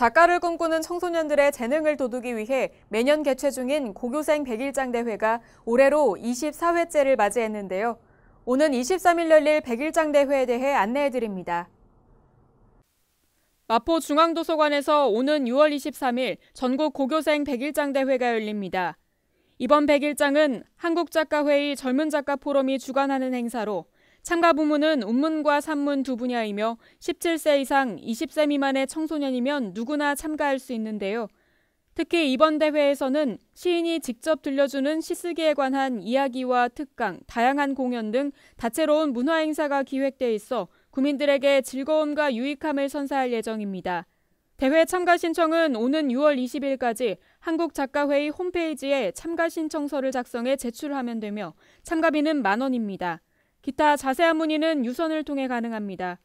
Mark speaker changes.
Speaker 1: 작가를 꿈꾸는 청소년들의 재능을 돋우기 위해 매년 개최 중인 고교생 1 0 0일장 대회가 올해로 24회째를 맞이했는데요. 오는 23일 열릴 1 0 0일장 대회에 대해 안내해드립니다. 마포 중앙도서관에서 오는 6월 23일 전국 고교생 1 0 0일장 대회가 열립니다. 이번 1 0 0일장은 한국작가회의 젊은 작가 포럼이 주관하는 행사로 참가 부문은 운문과 산문 두 분야이며 17세 이상 20세 미만의 청소년이면 누구나 참가할 수 있는데요. 특히 이번 대회에서는 시인이 직접 들려주는 시쓰기에 관한 이야기와 특강, 다양한 공연 등 다채로운 문화 행사가 기획돼 있어 국민들에게 즐거움과 유익함을 선사할 예정입니다. 대회 참가 신청은 오는 6월 20일까지 한국작가회의 홈페이지에 참가 신청서를 작성해 제출하면 되며 참가비는 만 원입니다. 기타 자세한 문의는 유선을 통해 가능합니다.